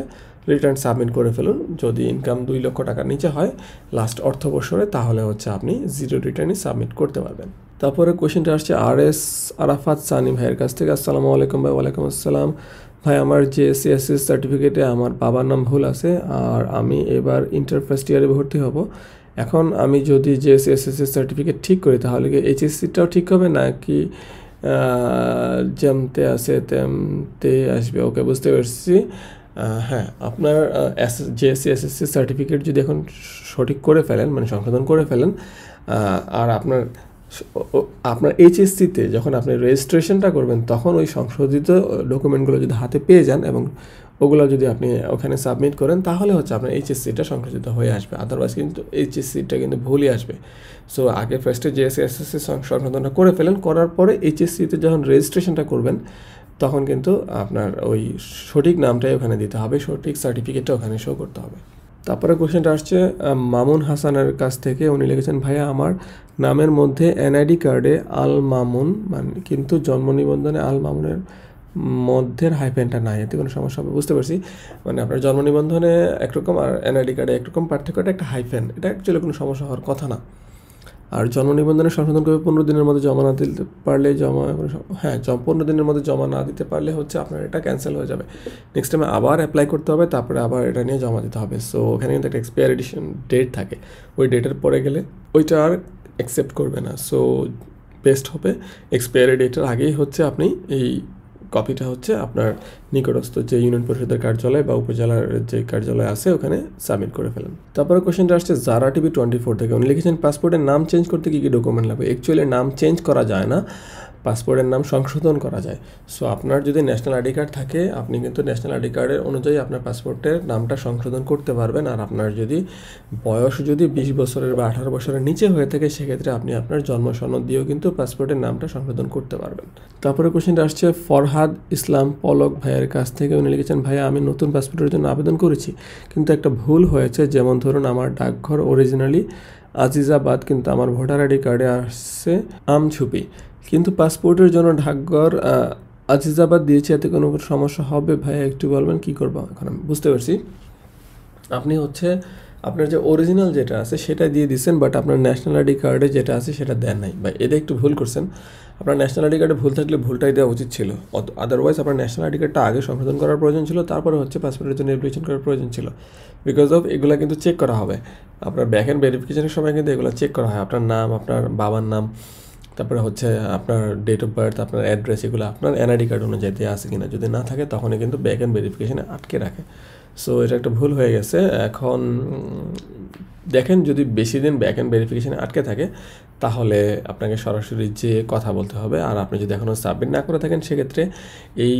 রিটার্ন সাবমিট করে ফেলুন যদি ইনকাম দুই লক্ষ টাকার নিচে হয় লাস্ট অর্থ বছরে তাহলে হচ্ছে আপনি জিরো রিটার্নই সাবমিট করতে পারবেন তারপরে কোশ্চেনটা আসছে আর এস আরাফাত সানি ভাইয়ের কাছ থেকে আসসালামু আলাইকুম ভাই ওয়ালাইকুম আসসালাম ভাই আমার যে সার্টিফিকেটে e আমার বাবার নাম ভুল আছে আর আমি এবার ইন্টার ফার্স্ট ইয়ারে ভর্তি হব এখন আমি যদি জিএসসি এসএসসি সার্টিফিকেট ঠিক করি তাহলে কি এইচএসসিটাও ঠিক হবে নাকি যেমতে আছে তেমতে আসবে ওকে বুঝতে পারছি হ্যাঁ আপনার এস এস এসএসসি সার্টিফিকেট যদি এখন সঠিক করে ফেলেন মানে সংশোধন করে ফেলেন আর আপনার আপনার এইচএসসিতে যখন আপনি রেজিস্ট্রেশনটা করবেন তখন ওই সংশোধিত ডকুমেন্টগুলো যদি হাতে পেয়ে যান এবং ওগুলো যদি আপনি ওখানে সাবমিট করেন তাহলে হচ্ছে আপনার এইচএসসিটা সংশোধিত হয়ে আসবে আদারওয়াইজ কিন্তু এইচএসসিটা কিন্তু ভুলই আসবে সো আগে ফার্স্টে জিএসসি এসএসসি সংশোধনটা করে ফেলেন করার পরে এইচএসসিতে যখন রেজিস্ট্রেশনটা করবেন তখন কিন্তু আপনার ওই সঠিক নামটাই ওখানে দিতে হবে সঠিক সার্টিফিকেটটা ওখানে শো করতে হবে তারপরে কোশ্চেনটা আসছে মামুন হাসানের কাছ থেকে উনি লিখেছেন ভাইয়া আমার নামের মধ্যে এনআইডি কার্ডে আল মামুন মানে কিন্তু জন্ম নিবন্ধনে আল মামুনের মধ্যের হাইফেনটা নাই এতে কোনো সমস্যা হবে বুঝতে পারছি মানে আপনার জন্ম নিবন্ধনে একরকম আর এনআইডি কার্ডে একরকম পার্থক্যটা একটা হাইফেন এটা অ্যাকচুয়ালি কোনো সমস্যা হওয়ার কথা না আর জন্ম নিবন্ধনে সংশোধন করবে পনেরো দিনের মধ্যে জমা না দিতে পারলে জমা হ্যাঁ পনেরো দিনের মধ্যে জমা না দিতে পারলে হচ্ছে আপনার এটা ক্যান্সেল হয়ে যাবে নেক্সট টাইমে আবার অ্যাপ্লাই করতে হবে তারপরে আবার এটা নিয়ে জমা দিতে হবে সো ওখানে কিন্তু একটা এক্সপায়ার এডিশন ডেট থাকে ওই ডেটের পরে গেলে ওইটা আর অ্যাকসেপ্ট করবে না সো বেস্ট হবে এক্সপায়ারি ডেটের আগেই হচ্ছে আপনি এই কপিটা হচ্ছে আপনার নিকটস্থ যে ইউনিয়ন পরিষদের কার্যালয় বা উপজেলার যে কার্যালয় আছে ওখানে সাবমিট করে ফেলেন তারপরে কোশ্চেনটা আসছে জারা টিভি টোয়েন্টি ফোর থেকে উনি লিখেছেন পাসপোর্টের নাম চেঞ্জ করতে কী কী ডকুমেন্ট লাগবে অ্যাকচুয়ালি নাম চেঞ্জ করা যায় না পাসপোর্টের নাম সংশোধন করা যায় সো আপনার যদি ন্যাশনাল আইডি কার্ড থাকে আপনি কিন্তু ন্যাশনাল আইডি কার্ডের অনুযায়ী আপনার পাসপোর্টের নামটা সংশোধন করতে পারবেন আর আপনার যদি বয়স যদি বিশ বছরের বা আঠারো বছরের নিচে হয়ে থাকে সেক্ষেত্রে আপনি আপনার জন্ম সনদ দিয়েও কিন্তু পাসপোর্টের নামটা সংশোধন করতে পারবেন তারপরে কোশ্চেনটা আসছে ফরহাদ ইসলাম পলক ভাইয়ের কাছ থেকে উনি লিখেছেন ভাইয়া আমি নতুন পাসপোর্টের জন্য আবেদন করেছি কিন্তু একটা ভুল হয়েছে যেমন ধরুন আমার ডাকঘর অরিজিনালি আজিজাবাদ কিন্তু আমার ভোটার আইডি কার্ডে আসছে আমছুপি কিন্তু পাসপোর্টের জন্য ঢাকঘর আজিজাবাদ দিয়েছে এতে কোনো সমস্যা হবে ভাই একটু বলবেন কি করবো এখন আমি বুঝতে পারছি আপনি হচ্ছে আপনার যে অরিজিনাল যেটা আছে সেটা দিয়ে দিচ্ছেন বাট আপনার ন্যাশনাল আইডি কার্ডে যেটা আছে সেটা দেন নাই বা এটা একটু ভুল করছেন আপনার ন্যাশনাল আইডি কার্ডে ভুল থাকলে ভুলটাই দেওয়া উচিত ছিল আদারওয়াইজ আপনার ন্যাশনাল আইডি কার্ডটা আগে সংশোধন করার প্রয়োজন ছিল তারপরে হচ্ছে পাসপোর্টের জন্য অ্যাপ্লিকেশন করার প্রয়োজন ছিল বিকজ অফ এগুলো কিন্তু চেক করা হবে আপনার ব্যাক অ্যান্ড ভেরিফিকেশনের সময় কিন্তু এগুলো চেক করা হয় আপনার নাম আপনার বাবার নাম তারপরে হচ্ছে আপনার ডেট অফ বার্থ আপনার অ্যাড্রেস এগুলো আপনার এনআইডি কার্ড অনুযায়ী দেওয়া আছে কিনা যদি না থাকে তখনই কিন্তু ব্যাক অ্যান্ড ভেরিফিকেশানে আটকে রাখে সো এটা একটা ভুল হয়ে গেছে এখন দেখেন যদি বেশি দিন ব্যাক অ্যান্ড ভেরিফিকেশানে আটকে থাকে তাহলে আপনাকে সরাসরি যে কথা বলতে হবে আর আপনি যদি এখনও সাবমিট না করে থাকেন সেক্ষেত্রে এই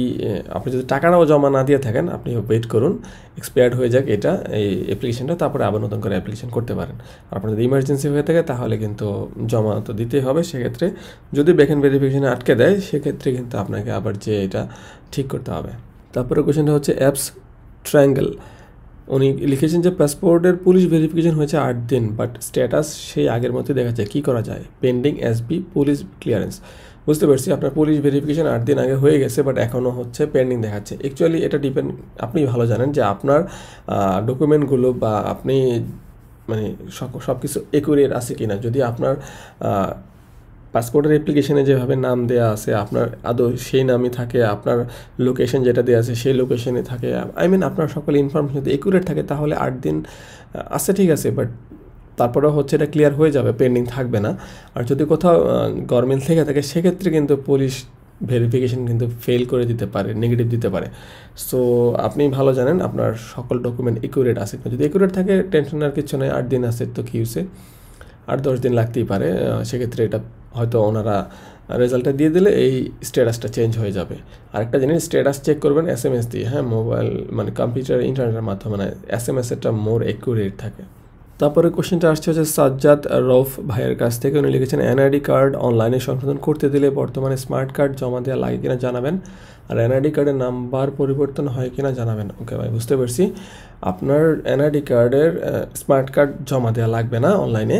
আপনি যদি টাকাটাও জমা না দিয়ে থাকেন আপনি ওয়েট করুন এক্সপায়ার্ড হয়ে যাক এটা এই অ্যাপ্লিকেশনটা তারপরে আবার নতুন করে অ্যাপ্লিকেশন করতে পারেন আপনার যদি ইমার্জেন্সি হয়ে থাকে তাহলে কিন্তু জমা তো দিতেই হবে সেক্ষেত্রে যদি ব্যাকেন্ড ভেরিফিকেশানে আটকে দেয় সেক্ষেত্রে কিন্তু আপনাকে আবার যে এটা ঠিক করতে হবে তারপরে কোয়েশনটা হচ্ছে অ্যাপস ট্রায়াঙ্গেল উনি লিখেছেন যে পাসপোর্টের পুলিশ ভেরিফিকেশন হয়েছে আট দিন বাট স্ট্যাটাস সেই আগের মধ্যে দেখা যায় কী করা যায় পেন্ডিং বি পুলিশ ক্লিয়ারেন্স বুঝতে পারছি আপনার পুলিশ ভেরিফিকেশন আট দিন আগে হয়ে গেছে বাট এখনও হচ্ছে পেন্ডিং দেখাচ্ছে অ্যাকচুয়ালি এটা ডিপেন্ড আপনি ভালো জানেন যে আপনার ডকুমেন্টগুলো বা আপনি মানে সব সব কিছু একুরিয়েট আছে কি না যদি আপনার পাসপোর্টের অ্যাপ্লিকেশনে যেভাবে নাম দেওয়া আছে আপনার আদৌ সেই নামই থাকে আপনার লোকেশন যেটা দেওয়া আছে সেই লোকেশনে থাকে আই মিন আপনার সকল ইনফরমেশন যদি একুরেট থাকে তাহলে আট দিন আছে ঠিক আছে বাট তারপরে হচ্ছে এটা ক্লিয়ার হয়ে যাবে পেন্ডিং থাকবে না আর যদি কোথাও গভর্নমেন্ট থেকে থাকে সেক্ষেত্রে কিন্তু পুলিশ ভেরিফিকেশন কিন্তু ফেল করে দিতে পারে নেগেটিভ দিতে পারে সো আপনি ভালো জানেন আপনার সকল ডকুমেন্ট একুরেট আছে যদি একুরেট থাকে টেনশন আর কিছু নয় আট দিন আছে তো কি হচ্ছে আট দশ দিন লাগতেই পারে সেক্ষেত্রে এটা হয়তো ওনারা রেজাল্টটা দিয়ে দিলে এই স্ট্যাটাসটা চেঞ্জ হয়ে যাবে আরেকটা জিনিস স্ট্যাটাস চেক করবেন এস এম এস দিয়ে হ্যাঁ মোবাইল মানে কম্পিউটার ইন্টারনেটের মাধ্যমে না এস এম এসেরটা মোর অ্যাকুরেট থাকে তারপরে কোশ্চেনটা আসছে হচ্ছে সাজ্জাদ রফ ভাইয়ের কাছ থেকে উনি লিখেছেন এনআইডি কার্ড অনলাইনে সংশোধন করতে দিলে বর্তমানে স্মার্ট কার্ড জমা দেওয়া লাগে কিনা জানাবেন আর এনআইডি কার্ডের নাম্বার পরিবর্তন হয় কিনা জানাবেন ওকে ভাই বুঝতে পারছি আপনার এনআইডি কার্ডের স্মার্ট কার্ড জমা দেওয়া লাগবে না অনলাইনে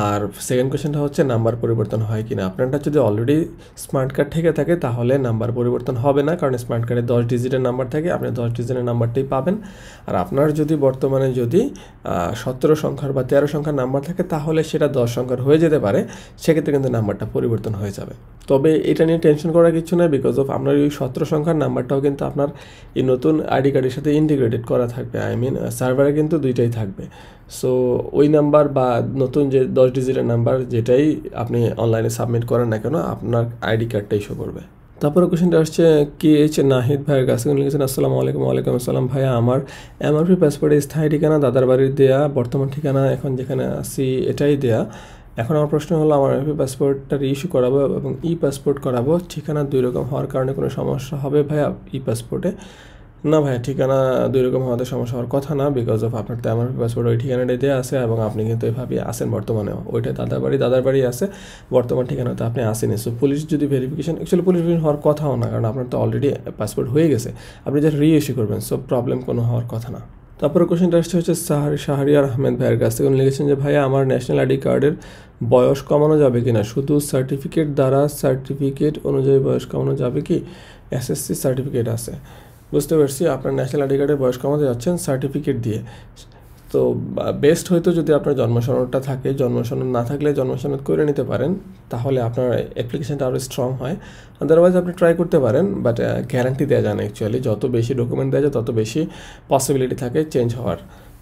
আর সেকেন্ড কোয়েশ্চেনটা হচ্ছে নাম্বার পরিবর্তন হয় কিনা আপনারটা যদি অলরেডি স্মার্ট কার্ড থেকে থাকে তাহলে নাম্বার পরিবর্তন হবে না কারণ স্মার্ট কার্ডে দশ ডিজিটের নাম্বার থাকে আপনি দশ ডিজিটের নাম্বারটাই পাবেন আর আপনার যদি বর্তমানে যদি সতেরো সংখ্যার বা তেরো সংখ্যার নাম্বার থাকে তাহলে সেটা দশ সংখ্যার হয়ে যেতে পারে সেক্ষেত্রে কিন্তু নাম্বারটা পরিবর্তন হয়ে যাবে তবে এটা নিয়ে টেনশন করার কিছু নয় বিকজ অফ আপনার ওই সতেরো সংখ্যার নাম্বারটাও কিন্তু আপনার এই নতুন আইডি কার্ডের সাথে ইন্টিগ্রেটেড করা থাকবে আই মিন সার্ভারে কিন্তু দুইটাই থাকবে সো ওই নাম্বার বা নতুন যে দশ ডিজিটের নাম্বার যেটাই আপনি অনলাইনে সাবমিট করেন না কেন আপনার আইডি কার্ডটা ইস্যু করবে তারপরে কোয়েশ্চনটা আসছে কে এইচ নাহিদ ভাইয়ের কাছে লিখেছেন আসসালামু আলাইকুম ওয়ালাইকুম আসসালাম ভাইয়া আমার এমআরপি পাসপোর্টে স্থায়ী ঠিকানা দাদার বাড়ির দেয়া বর্তমান ঠিকানা এখন যেখানে আছি এটাই দেয়া এখন আমার প্রশ্ন হলো আমার এমআরপি পাসপোর্টটা ইস্যু করাবো এবং ই পাসপোর্ট করাবো ঠিকানা দুই রকম হওয়ার কারণে কোনো সমস্যা হবে ভাইয়া ই পাসপোর্টে না ভাই ঠিকানা দুই রকম হওয়াতে সমস্যা হওয়ার কথা না বিকজ অফ আপনার তো আমার পাসপোর্ট ওই ঠিকানাটাই দেওয়া আছে এবং আপনি কিন্তু এভাবেই আসেন বর্তমানেও ওইটা দাদার বাড়ি দাদার বাড়ি আছে বর্তমান ঠিকানাতে আপনি আসেনি সো পুলিশ যদি ভেরিফিকেশন অ্যাকচুয়ালি পুলিশ হওয়ার কথাও না কারণ আপনার তো অলরেডি পাসপোর্ট হয়ে গেছে আপনি যা রি ইস্যু করবেন সো প্রবলেম কোনো হওয়ার কথা না তারপরে কোয়েশনটা আসছে হচ্ছে সাহারি শাহরিয়ার আহমেদ ভাইয়ের কাছ থেকে উনি লিখেছেন যে ভাইয়া আমার ন্যাশনাল আইডি কার্ডের বয়স কমানো যাবে কি না শুধু সার্টিফিকেট দ্বারা সার্টিফিকেট অনুযায়ী বয়স কমানো যাবে কি এসএসসি সার্টিফিকেট আছে বুঝতে পারছি আপনার ন্যাশনাল আইডি কার্ডের বয়স কমাতে যাচ্ছেন সার্টিফিকেট দিয়ে তো বেস্ট হয়তো যদি আপনার জন্মসনদটা থাকে জন্মসনদ না থাকলে জন্মসনদ করে নিতে পারেন তাহলে আপনার অ্যাপ্লিকেশানটা আরও স্ট্রং হয় আদারওয়াইজ আপনি ট্রাই করতে পারেন বাট গ্যারান্টি দেওয়া যায় না অ্যাকচুয়ালি যত বেশি ডকুমেন্ট দেওয়া যায় তত বেশি পসিবিলিটি থাকে চেঞ্জ হওয়ার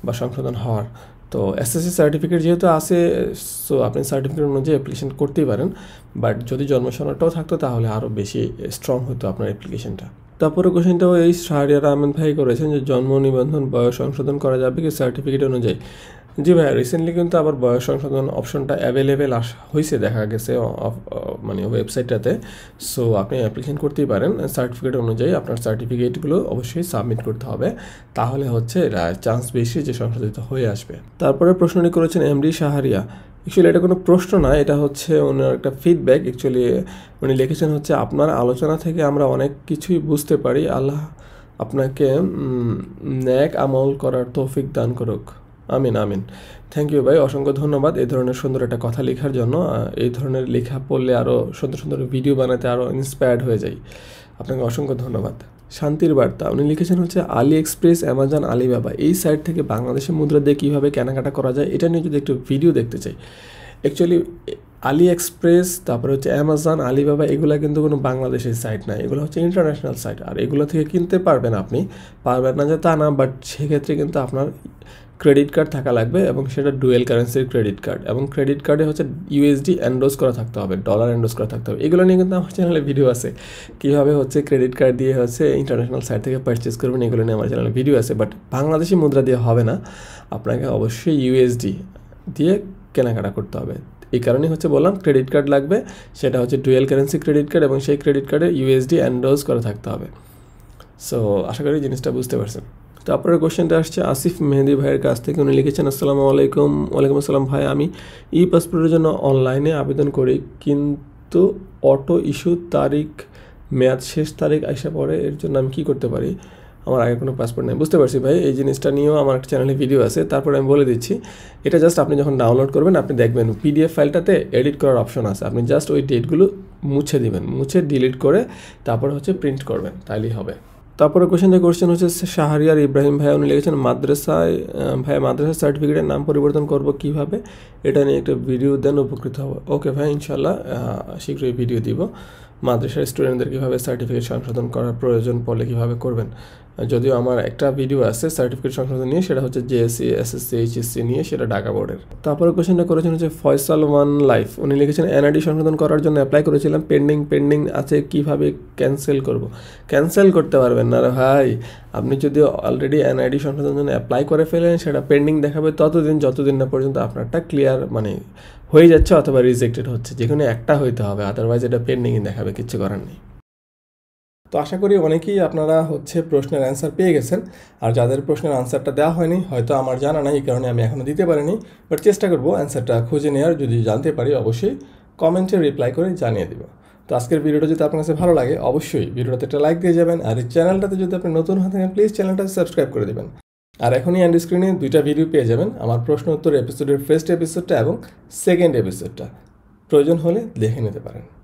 বা সংশোধন হওয়ার তো এসএসসি সার্টিফিকেট যেহেতু আছে সো আপনি সার্টিফিকেট অনুযায়ী অ্যাপ্লিকেশন করতেই পারেন বাট যদি জন্মসনদটাও থাকতো তাহলে আরও বেশি স্ট্রং হতো আপনার অ্যাপ্লিকেশনটা তারপরে কোশ্চেনটা এই সাহারিয়া আহমেদ ভাই করেছেন যে জন্ম নিবন্ধন বয়স সংশোধন করা যাবে কি সার্টিফিকেট অনুযায়ী জি ভাই রিসেন্টলি কিন্তু আবার বয়স সংশোধন অপশনটা অ্যাভেলেবেল আস হয়েছে দেখা গেছে মানে ওয়েবসাইটটাতে সো আপনি অ্যাপ্লিকেশন করতেই পারেন সার্টিফিকেট অনুযায়ী আপনার সার্টিফিকেটগুলো অবশ্যই সাবমিট করতে হবে তাহলে হচ্ছে চান্স বেশি যে সংশোধিত হয়ে আসবে তারপরে প্রশ্নটি করেছেন এমডি সাহারিয়া অ্যাকচুয়ালি এটা কোনো প্রশ্ন না এটা হচ্ছে ওনার একটা ফিডব্যাক অ্যাকচুয়ালি উনি লিখেছেন হচ্ছে আপনার আলোচনা থেকে আমরা অনেক কিছুই বুঝতে পারি আল্লাহ আপনাকে ন্যাক আমল করার তৌফিক দান করুক আমিন আমিন থ্যাংক ইউ ভাই অসংখ্য ধন্যবাদ এই ধরনের সুন্দর একটা কথা লেখার জন্য এই ধরনের লেখা পড়লে আরও সুন্দর সুন্দর ভিডিও বানাতে আরও ইন্সপায়ার্ড হয়ে যায় আপনাকে অসংখ্য ধন্যবাদ শান্তির বার্তা উনি লিখেছেন হচ্ছে আলি এক্সপ্রেস অ্যামাজন আলিবাবা এই সাইট থেকে বাংলাদেশের মুদ্রা দিয়ে কীভাবে কেনাকাটা করা যায় এটা নিয়ে যদি একটু ভিডিও দেখতে চাই অ্যাকচুয়ালি আলি এক্সপ্রেস তারপরে হচ্ছে অ্যামাজন আলিবাবা এগুলো কিন্তু কোনো বাংলাদেশের সাইট না এগুলো হচ্ছে ইন্টারন্যাশনাল সাইট আর এগুলো থেকে কিনতে পারবেন আপনি পারবেন না যে তা না বাট সেক্ষেত্রে কিন্তু আপনার ক্রেডিট কার্ড থাকা লাগবে এবং সেটা ডুয়েল কারেন্সির ক্রেডিট কার্ড এবং ক্রেডিট কার্ডে হচ্ছে ইউএসডি অ্যান্ডোজ করা থাকতে হবে ডলার অ্যান্ডোজ করা থাকতে হবে এগুলো নিয়ে কিন্তু আমার চ্যানেলে ভিডিও আছে কীভাবে হচ্ছে ক্রেডিট কার্ড দিয়ে হচ্ছে ইন্টারন্যাশনাল সাইট থেকে পারচেস করবেন এগুলো নিয়ে আমার চ্যানেলে ভিডিও আছে বাট বাংলাদেশি মুদ্রা দিয়ে হবে না আপনাকে অবশ্যই ইউএসডি দিয়ে কেনাকাটা করতে হবে এই কারণেই হচ্ছে বললাম ক্রেডিট কার্ড লাগবে সেটা হচ্ছে ডুয়েল কারেন্সি ক্রেডিট কার্ড এবং সেই ক্রেডিট কার্ডে ইউএসডি অ্যান্ডোজ করা থাকতে হবে সো আশা করি জিনিসটা বুঝতে পারছেন তারপরে কোশ্চেনটা আসছে আসিফ মেহেদি ভাইয়ের কাছ থেকে উনি লিখেছেন আসসালামু আলাইকুম ওয়ালাইকুম আসসালাম ভাই আমি ই পাসপোর্টের জন্য অনলাইনে আবেদন করি কিন্তু অটো ইস্যু তারিখ মেয়াদ শেষ তারিখ আসে পরে এর জন্য আমি কী করতে পারি আমার আগে কোনো পাসপোর্ট নেই বুঝতে পারছি ভাই এই জিনিসটা নিয়েও আমার একটা চ্যানেলে ভিডিও আছে তারপরে আমি বলে দিচ্ছি এটা জাস্ট আপনি যখন ডাউনলোড করবেন আপনি দেখবেন পিডিএফ ফাইলটাতে এডিট করার অপশন আছে আপনি জাস্ট ওই ডেটগুলো মুছে দিবেন মুছে ডিলিট করে তারপর হচ্ছে প্রিন্ট করবেন তাইলেই হবে তারপরে কোয়েশ্চেন কোশ্চেন হচ্ছে শাহরিয়ার ইব্রাহিম ভাই উনি লিখেছেন মাদ্রাসায় ভাই মাদ্রাসার সার্টিফিকেটের নাম পরিবর্তন করব কিভাবে এটা নিয়ে একটা ভিডিও দেন উপকৃত হবো ওকে ভাই ইনশাল্লাহ শীঘ্রই ভিডিও দিব মাদ্রাসার স্টুডেন্টদের কীভাবে সার্টিফিকেট সংশোধন করার প্রয়োজন পড়লে কীভাবে করবেন যদিও আমার একটা ভিডিও আছে সার্টিফিকেট সংক্রান্ত নিয়ে সেটা হচ্ছে জেএসসি এসএসসি এইচএসসি নিয়ে সেটা ঢাকা বোর্ডের তারপরে কোয়েশনটা করেছেন হচ্ছে ফয়সাল ওয়ান লাইফ উনি লিখেছেন এনআইডি সংশোধন করার জন্য অ্যাপ্লাই করেছিলাম পেন্ডিং পেন্ডিং আছে কিভাবে ক্যান্সেল করব ক্যান্সেল করতে পারবেন না ভাই আপনি যদি অলরেডি এনআইডি সংশোধনের জন্য অ্যাপ্লাই করে ফেলেন সেটা পেন্ডিং দেখাবে ততদিন যতদিন না পর্যন্ত আপনারটা ক্লিয়ার মানে হয়ে যাচ্ছে অথবা রিজেক্টেড হচ্ছে যেখানে একটা হইতে হবে আদারওয়াইজ এটা পেন্ডিংই দেখাবে কিচ্ছু করার নেই তো আশা করি অনেকেই আপনারা হচ্ছে প্রশ্নের অ্যান্সার পেয়ে গেছেন আর যাদের প্রশ্নের অ্যান্সারটা দেওয়া হয়নি হয়তো আমার জানা নাই এই কারণে আমি এখনও দিতে পারিনি বাট চেষ্টা করবো অ্যান্সারটা খুঁজে নেওয়ার যদি জানতে পারি অবশ্যই কমেন্টে রিপ্লাই করে জানিয়ে দেবো তো আজকের ভিডিওটা যদি আপনার কাছে ভালো লাগে অবশ্যই ভিডিওটাতে একটা লাইক দিয়ে যাবেন আর এই চ্যানেলটাতে যদি আপনি নতুন হয়ে থাকেন প্লিজ চ্যানেলটা সাবস্ক্রাইব করে দেবেন আর এখনই অ্যান্ড স্ক্রিনে দুইটা ভিডিও পেয়ে যাবেন আমার প্রশ্ন উত্তর এপিসোডের ফার্স্ট এপিসোডটা এবং সেকেন্ড এপিসোডটা প্রয়োজন হলে দেখে নিতে পারেন